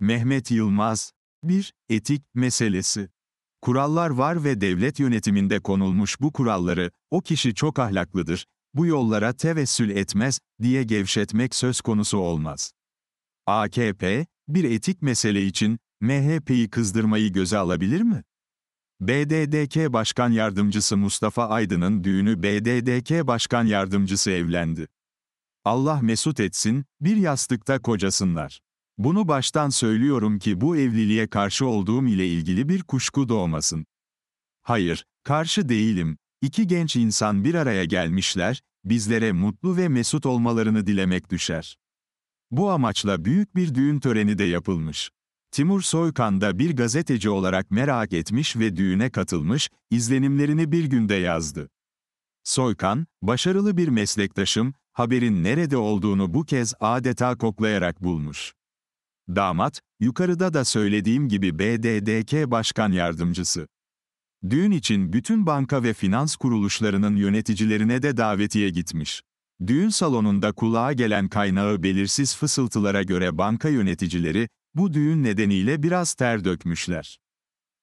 Mehmet Yılmaz 1. Etik meselesi. Kurallar var ve devlet yönetiminde konulmuş bu kuralları, o kişi çok ahlaklıdır, bu yollara tevessül etmez, diye gevşetmek söz konusu olmaz. AKP, bir etik mesele için, MHP'yi kızdırmayı göze alabilir mi? BDDK Başkan Yardımcısı Mustafa Aydın'ın düğünü BDDK Başkan Yardımcısı evlendi. Allah mesut etsin, bir yastıkta kocasınlar. Bunu baştan söylüyorum ki bu evliliğe karşı olduğum ile ilgili bir kuşku doğmasın. Hayır, karşı değilim. İki genç insan bir araya gelmişler, bizlere mutlu ve mesut olmalarını dilemek düşer. Bu amaçla büyük bir düğün töreni de yapılmış. Timur Soykan da bir gazeteci olarak merak etmiş ve düğüne katılmış, izlenimlerini bir günde yazdı. Soykan, başarılı bir meslektaşım, haberin nerede olduğunu bu kez adeta koklayarak bulmuş. Damat, yukarıda da söylediğim gibi BDDK Başkan Yardımcısı. Düğün için bütün banka ve finans kuruluşlarının yöneticilerine de davetiye gitmiş. Düğün salonunda kulağa gelen kaynağı belirsiz fısıltılara göre banka yöneticileri, bu düğün nedeniyle biraz ter dökmüşler.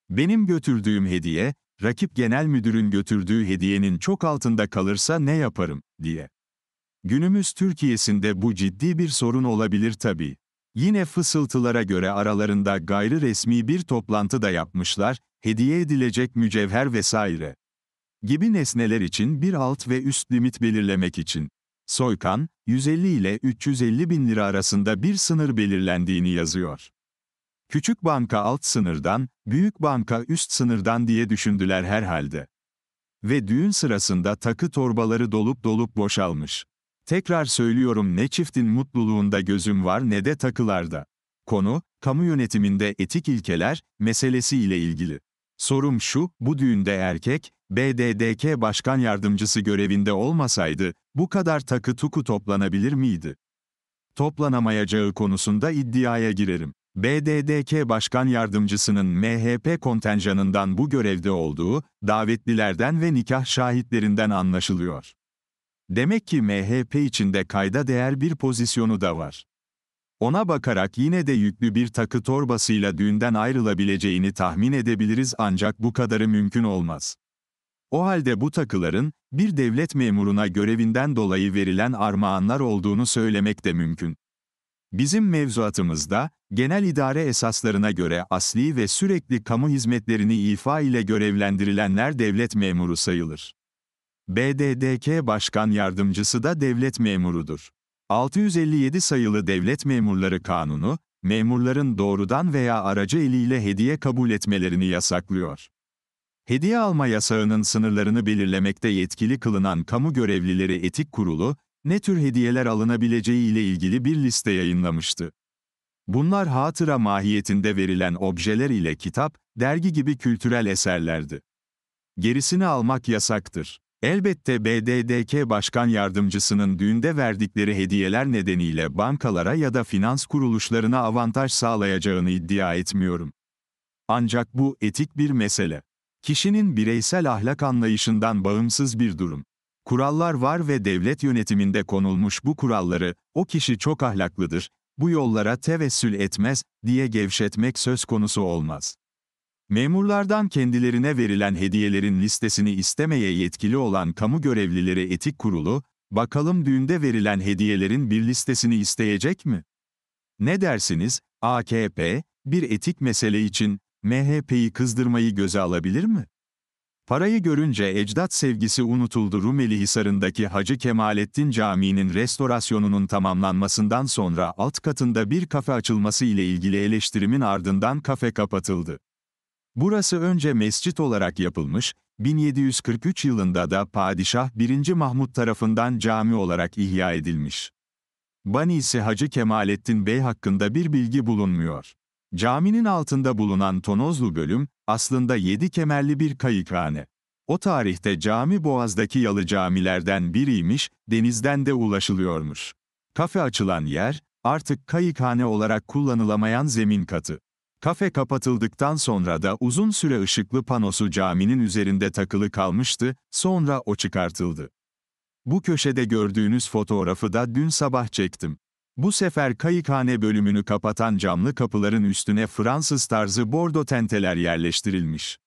Benim götürdüğüm hediye, rakip genel müdürün götürdüğü hediyenin çok altında kalırsa ne yaparım, diye. Günümüz Türkiye'sinde bu ciddi bir sorun olabilir tabii. Yine fısıltılara göre aralarında gayri resmi bir toplantı da yapmışlar, hediye edilecek mücevher vesaire gibi nesneler için bir alt ve üst limit belirlemek için. Soykan, 150 ile 350 bin lira arasında bir sınır belirlendiğini yazıyor. Küçük banka alt sınırdan, büyük banka üst sınırdan diye düşündüler herhalde. Ve düğün sırasında takı torbaları dolup dolup boşalmış. Tekrar söylüyorum ne çiftin mutluluğunda gözüm var ne de takılarda. Konu, kamu yönetiminde etik ilkeler meselesi ile ilgili. Sorum şu, bu düğünde erkek, BDDK Başkan Yardımcısı görevinde olmasaydı, bu kadar takı tuku toplanabilir miydi? Toplanamayacağı konusunda iddiaya girerim. BDDK Başkan Yardımcısının MHP kontenjanından bu görevde olduğu, davetlilerden ve nikah şahitlerinden anlaşılıyor. Demek ki MHP içinde kayda değer bir pozisyonu da var. Ona bakarak yine de yüklü bir takı torbasıyla düğünden ayrılabileceğini tahmin edebiliriz ancak bu kadarı mümkün olmaz. O halde bu takıların, bir devlet memuruna görevinden dolayı verilen armağanlar olduğunu söylemek de mümkün. Bizim mevzuatımızda, genel idare esaslarına göre asli ve sürekli kamu hizmetlerini ifa ile görevlendirilenler devlet memuru sayılır. BDDK Başkan Yardımcısı da devlet memurudur. 657 sayılı Devlet Memurları Kanunu, memurların doğrudan veya aracı eliyle hediye kabul etmelerini yasaklıyor. Hediye alma yasağının sınırlarını belirlemekte yetkili kılınan kamu görevlileri etik kurulu, ne tür hediyeler alınabileceği ile ilgili bir liste yayınlamıştı. Bunlar hatıra mahiyetinde verilen objeler ile kitap, dergi gibi kültürel eserlerdi. Gerisini almak yasaktır. Elbette BDDK Başkan Yardımcısının düğünde verdikleri hediyeler nedeniyle bankalara ya da finans kuruluşlarına avantaj sağlayacağını iddia etmiyorum. Ancak bu etik bir mesele. Kişinin bireysel ahlak anlayışından bağımsız bir durum. Kurallar var ve devlet yönetiminde konulmuş bu kuralları, o kişi çok ahlaklıdır, bu yollara tevessül etmez diye gevşetmek söz konusu olmaz. Memurlardan kendilerine verilen hediyelerin listesini istemeye yetkili olan kamu görevlileri etik kurulu, bakalım düğünde verilen hediyelerin bir listesini isteyecek mi? Ne dersiniz, AKP, bir etik mesele için MHP'yi kızdırmayı göze alabilir mi? Parayı görünce ecdat sevgisi unutuldu Rumeli Hisarı'ndaki Hacı Kemalettin Camii'nin restorasyonunun tamamlanmasından sonra alt katında bir kafe açılması ile ilgili eleştirimin ardından kafe kapatıldı. Burası önce mescit olarak yapılmış, 1743 yılında da Padişah 1. Mahmud tarafından cami olarak ihya edilmiş. Banisi Hacı Kemalettin Bey hakkında bir bilgi bulunmuyor. Caminin altında bulunan tonozlu bölüm, aslında yedi kemerli bir kayıkhane. O tarihte cami Boğaz'daki yalı camilerden biriymiş, denizden de ulaşılıyormuş. Kafe açılan yer, artık kayıkhane olarak kullanılamayan zemin katı. Kafe kapatıldıktan sonra da uzun süre ışıklı panosu caminin üzerinde takılı kalmıştı, sonra o çıkartıldı. Bu köşede gördüğünüz fotoğrafı da dün sabah çektim. Bu sefer kayıkhane bölümünü kapatan camlı kapıların üstüne Fransız tarzı bordo tenteler yerleştirilmiş.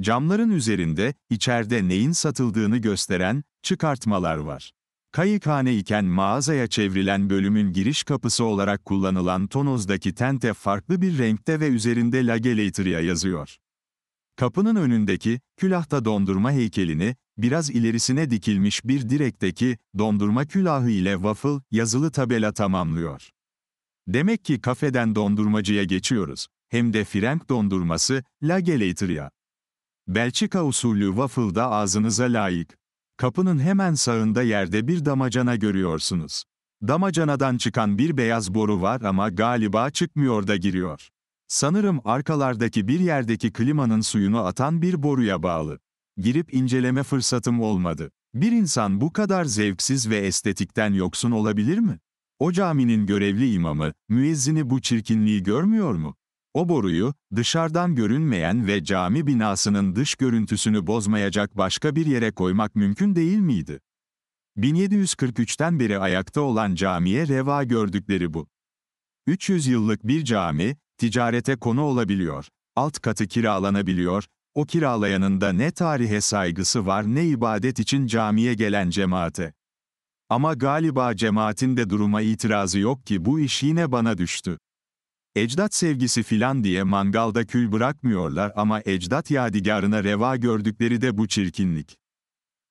Camların üzerinde, içeride neyin satıldığını gösteren, çıkartmalar var. Kayıkhane iken mağazaya çevrilen bölümün giriş kapısı olarak kullanılan tonozdaki tente farklı bir renkte ve üzerinde La Lagelatria yazıyor. Kapının önündeki, külahta dondurma heykelini, biraz ilerisine dikilmiş bir direkteki, dondurma külahı ile waffle, yazılı tabela tamamlıyor. Demek ki kafeden dondurmacıya geçiyoruz. Hem de Frank dondurması, La Lagelatria. Belçika usulü waffle da ağzınıza layık. Kapının hemen sağında yerde bir damacana görüyorsunuz. Damacanadan çıkan bir beyaz boru var ama galiba çıkmıyor da giriyor. Sanırım arkalardaki bir yerdeki klimanın suyunu atan bir boruya bağlı. Girip inceleme fırsatım olmadı. Bir insan bu kadar zevksiz ve estetikten yoksun olabilir mi? O caminin görevli imamı, müezzini bu çirkinliği görmüyor mu? O boruyu, dışarıdan görünmeyen ve cami binasının dış görüntüsünü bozmayacak başka bir yere koymak mümkün değil miydi? 1743'ten beri ayakta olan camiye reva gördükleri bu. 300 yıllık bir cami, ticarete konu olabiliyor, alt katı kiralanabiliyor, o kiralayanın da ne tarihe saygısı var ne ibadet için camiye gelen cemaate. Ama galiba cemaatin de duruma itirazı yok ki bu iş yine bana düştü. Ecdat sevgisi filan diye mangalda kül bırakmıyorlar ama ecdat yadigarına reva gördükleri de bu çirkinlik.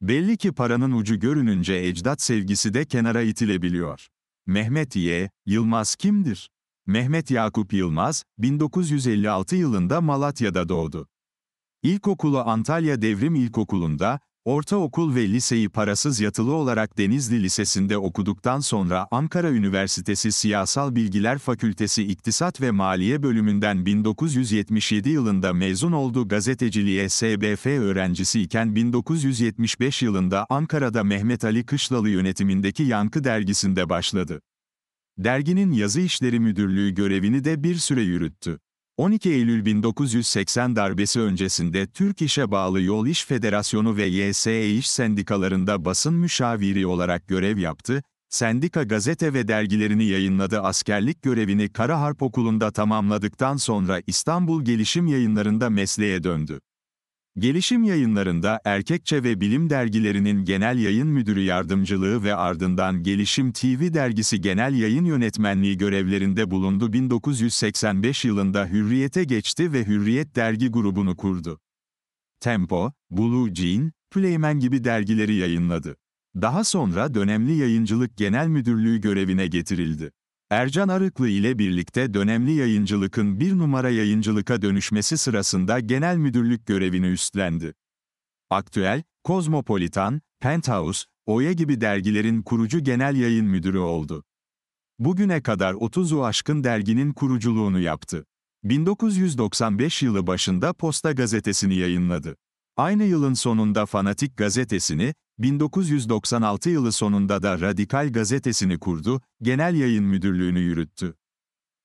Belli ki paranın ucu görününce ecdat sevgisi de kenara itilebiliyor. Mehmet Y. Yılmaz kimdir? Mehmet Yakup Yılmaz, 1956 yılında Malatya'da doğdu. İlkokulu Antalya Devrim İlkokulu'nda, Ortaokul ve liseyi parasız yatılı olarak Denizli Lisesi'nde okuduktan sonra Ankara Üniversitesi Siyasal Bilgiler Fakültesi İktisat ve Maliye bölümünden 1977 yılında mezun oldu. Gazeteciliğe SBF öğrencisi iken 1975 yılında Ankara'da Mehmet Ali Kışlalı yönetimindeki Yankı dergisinde başladı. Derginin yazı işleri müdürlüğü görevini de bir süre yürüttü. 12 Eylül 1980 darbesi öncesinde Türk İş'e bağlı Yol İş Federasyonu ve YSE İş Sendikalarında basın müşaviri olarak görev yaptı, sendika gazete ve dergilerini yayınladı askerlik görevini Kara Harp Okulu'nda tamamladıktan sonra İstanbul Gelişim Yayınları'nda mesleğe döndü. Gelişim yayınlarında Erkekçe ve Bilim dergilerinin genel yayın müdürü yardımcılığı ve ardından Gelişim TV dergisi genel yayın yönetmenliği görevlerinde bulundu. 1985 yılında Hürriyet'e geçti ve Hürriyet dergi grubunu kurdu. Tempo, Blue Jean, Playman gibi dergileri yayınladı. Daha sonra dönemli yayıncılık genel müdürlüğü görevine getirildi. Ercan Arıklı ile birlikte dönemli yayıncılıkın bir numara yayıncılığa dönüşmesi sırasında genel müdürlük görevini üstlendi. Aktüel, Kozmopolitan, Penthouse, Oya e gibi dergilerin kurucu genel yayın müdürü oldu. Bugüne kadar 30'u aşkın derginin kuruculuğunu yaptı. 1995 yılı başında Posta gazetesini yayınladı. Aynı yılın sonunda Fanatik gazetesini, 1996 yılı sonunda da Radikal gazetesini kurdu, genel yayın müdürlüğünü yürüttü.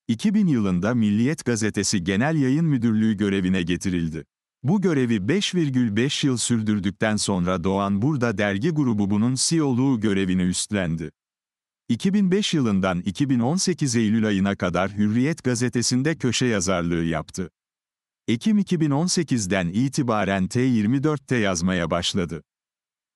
2000 yılında Milliyet Gazetesi Genel Yayın Müdürlüğü görevine getirildi. Bu görevi 5,5 yıl sürdürdükten sonra Doğan Burda dergi grubu bunun CEO'luğu görevini üstlendi. 2005 yılından 2018 Eylül ayına kadar Hürriyet gazetesinde köşe yazarlığı yaptı. Ekim 2018'den itibaren T24'te yazmaya başladı.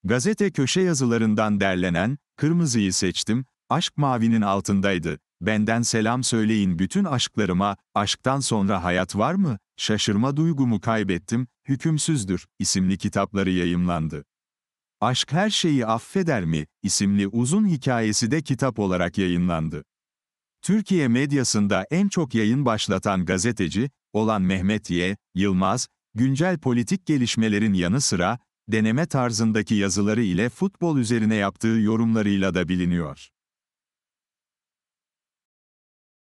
Gazete köşe yazılarından derlenen, kırmızıyı seçtim, aşk mavinin altındaydı. Benden selam söyleyin bütün aşklarıma, aşktan sonra hayat var mı, şaşırma duygumu kaybettim, hükümsüzdür, isimli kitapları yayımlandı. Aşk Her Şeyi Affeder mi, isimli uzun hikayesi de kitap olarak yayınlandı. Türkiye medyasında en çok yayın başlatan gazeteci, olan Mehmet Y. Yılmaz, güncel politik gelişmelerin yanı sıra, deneme tarzındaki yazıları ile futbol üzerine yaptığı yorumlarıyla da biliniyor.